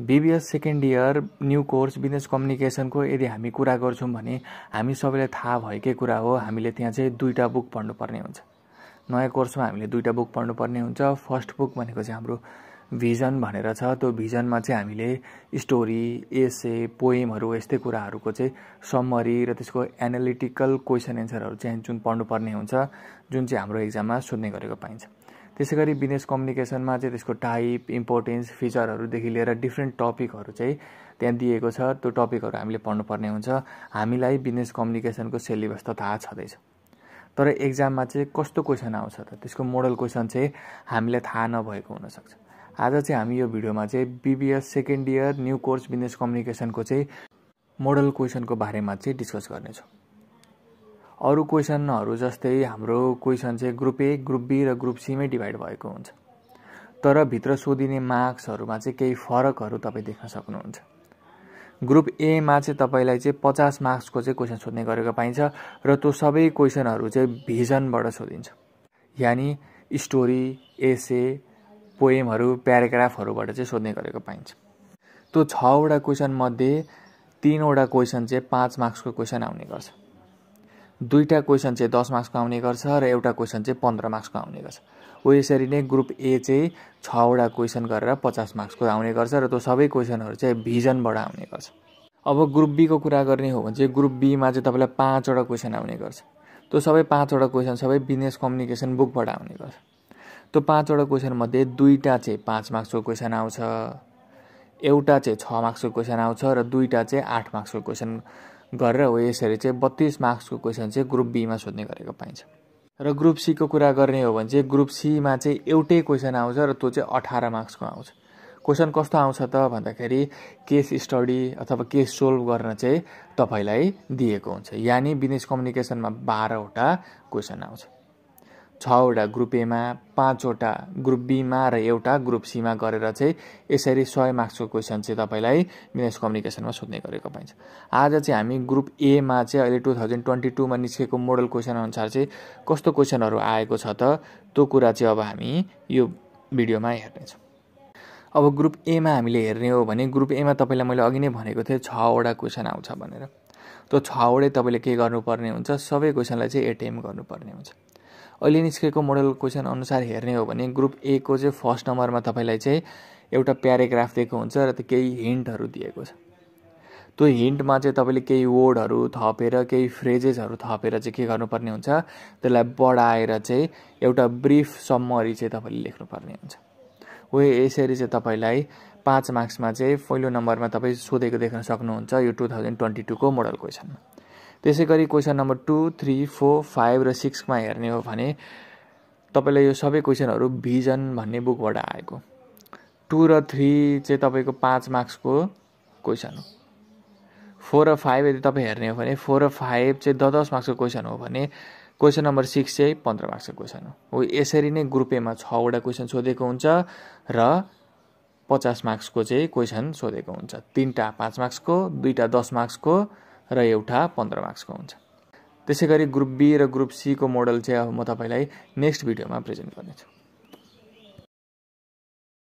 BBS second year new course business कम्युनिकेसनको यदि हामी कुरा गर्छौँ भने हामी सबैलाई थाहा भएकै कुरा हो हामीले त्यहाँ चाहिँ दुईवटा बुक पढ्नुपर्ने हुन्छ नयाँ कोर्समा हामीले दुईवटा बुक पढ्नुपर्ने हुन्छ फर्स्ट बुक भनेको चाहिँ हाम्रो भिजन भनेर छ त्यो भिजनमा चाहिँ हामीले स्टोरी एसे पोएमहरू यस्तै कुराहरूको चाहिँ समरी र त्यसको एनालिटिकल क्वेसन एन्सरहरू चाहिँ जुन पढ्नुपर्ने हुन्छ जुन चाहिँ हाम्रो इक्जाममा सोध्ने गरेको पाइन्छ त्यसै गरी बिजनेस कम्युनिकेसनमा चाहिँ त्यसको टाइप इम्पोर्टेन्स फिचरहरूदेखि लिएर डिफ्रेन्ट टपिकहरू चाहिँ त्यहाँ दिएको छ त्यो टपिकहरू हामीले पढ्नुपर्ने हुन्छ हामीलाई बिजनेस कम्युनिकेसनको सिलेबस त थाहा छँदैछ तर एक्जाममा चाहिँ कस्तो क्वेसन आउँछ त त्यसको मोडल क्वेसन चाहिँ हामीलाई थाहा नभएको हुनसक्छ आज चाहिँ हामी यो भिडियोमा चाहिँ BBS second year new course business कम्युनिकेसनको चाहिँ मोडल क्वेसनको बारेमा चाहिँ डिस्कस गर्नेछौँ अरू क्वेसनहरू जस्तै हाम्रो क्वेसन चाहिँ ग्रुप ए ग्रुप बी र ग्रुप सीमै डिभाइड भएको हुन्छ तर भित्र सोधिने मार्क्सहरूमा चाहिँ केही फरकहरू तपाईँ देख्न सक्नुहुन्छ ग्रुप एमा चाहिँ तपाईँलाई चाहिँ पचास मार्क्सको चाहिँ क्वेसन सोध्ने गरेको पाइन्छ र त्यो सबै क्वेसनहरू चाहिँ भिजनबाट सोधिन्छ यानि स्टोरी एसे पोएमहरू प्याराग्राफहरूबाट चाहिँ सोध्ने गरेको पाइन्छ त्यो छवटा क्वेसनमध्ये तिनवटा क्वेसन चाहिँ पाँच मार्क्सको क्वेसन आउने गर्छ दुईवटा क्वेसन चाहिँ दस मार्क्सको आउने गर्छ र एउटा क्वेसन चाहिँ पन्ध्र मार्क्सको आउने गर्छ हो यसरी नै ग्रुप ए चाहिँ छवटा क्वेसन गरेर पचास मार्क्सको आउने गर्छ र त्यो सबै क्वेसनहरू चाहिँ भिजनबाट आउने गर्छ अब ग्रुप बीको कुरा गर्ने हो भने चाहिँ ग्रुप बीमा चाहिँ तपाईँलाई पाँचवटा क्वेसन आउने गर्छ त्यो सबै पाँचवटा क्वेसन सबै बिजनेस कम्युनिकेसन बुकबाट आउने गर्छ त्यो पाँचवटा क्वेसनमध्ये दुईवटा चाहिँ पाँच मार्क्सको क्वेसन आउँछ एउटा चाहिँ छ मार्क्सको क्वेसन आउँछ र दुईवटा चाहिँ आठ मार्क्सको क्वेसन गरेर हो यसरी चाहिँ बत्तिस मार्क्सको क्वेसन चाहिँ ग्रुप बीमा सोध्ने गरेको पाइन्छ र ग्रुप सीको कुरा गर्ने हो भने चाहिँ ग्रुप सीमा चाहिँ एउटै क्वेसन आउँछ र त्यो चाहिँ अठार मार्क्सको आउँछ क्वेसन कस्तो आउँछ त भन्दाखेरि केस स्टडी अथवा केस सोल्भ गर्न चाहिँ तपाईँलाई दिएको हुन्छ यानि बिजनेस कम्युनिकेसनमा बाह्रवटा क्वेसन आउँछ छवटा ग्रुप एमा पाँचवटा ग्रुप बीमा र एउटा ग्रुप सीमा गरेर चाहिँ यसरी सय मार्क्सको क्वेसन चाहिँ तपाईँलाई मिनेस कम्युनिकेसनमा सोध्ने गरेको पाइन्छ आज चाहिँ हामी ग्रुप एमा चाहिँ अहिले टु थाउजन्ड ट्वेन्टी टूमा निस्केको मोडल क्वेसन अनुसार चाहिँ कस्तो क्वेसनहरू आएको छ त त्यो कुरा चाहिँ अब हामी यो भिडियोमा हेर्नेछौँ अब ग्रुप एमा हामीले हेर्ने हो भने ग्रुप एमा तपाईँलाई मैले अघि नै भनेको थिएँ छवटा क्वेसन आउँछ भनेर त्यो छवटै तपाईँले के गर्नुपर्ने हुन्छ सबै क्वेसनलाई चाहिँ एटेम्प गर्नुपर्ने हुन्छ अहिले निस्केको मोडल क्वेसन अनुसार हेर्ने हो भने ग्रुप ए को चाहिँ फर्स्ट नम्बरमा तपाईँलाई चाहिँ एउटा प्याराग्राफ दिएको हुन्छ र त्यो केही हिन्टहरू दिएको छ त्यो हिन्टमा चाहिँ तपाईँले केही वर्डहरू थपेर केही फ्रेजेसहरू थपेर चाहिँ के गर्नुपर्ने हुन्छ त्यसलाई बढाएर चाहिँ एउटा ब्रिफ सम्मरी चाहिँ तपाईँले लेख्नुपर्ने हुन्छ हो यसरी चाहिँ तपाईँलाई पाँच मार्क्समा चाहिँ पहिलो नम्बरमा तपाईँ सोधेको देख्न सक्नुहुन्छ यो टु थाउजन्ड ट्वेन्टी टूको मोडल क्वेसनमा त्यसै गरी question number two three four five र सिक्समा हेर्ने हो भने तपाईँलाई यो सबै क्वेसनहरू भिजन भन्ने बुकबाट आएको टू र थ्री चाहिँ तपाईँको पाँच मार्क्सको क्वेसन हो फोर र फाइभ यदि तपाईँ हेर्ने हो भने फोर र फाइभ चाहिँ दस दस मार्क्सको क्वेसन हो भने क्वेसन नम्बर सिक्स चाहिँ पन्ध्र मार्क्सको क्वेसन हो हो यसरी नै ग्रुप एमा छवटा क्वेसन सोधेको हुन्छ र पचास मार्क्सको चाहिँ क्वेसन सोधेको हुन्छ तिनवटा पाँच मार्क्सको दुईवटा दस मार्क्सको र एउटा पन्ध्र मार्क्सको हुन्छ त्यसै गरी ग्रुप बी र ग्रुप सीको मोडल चाहिँ अब म तपाईँलाई नेक्स्ट भिडियोमा प्रेजेन्ट गर्नेछु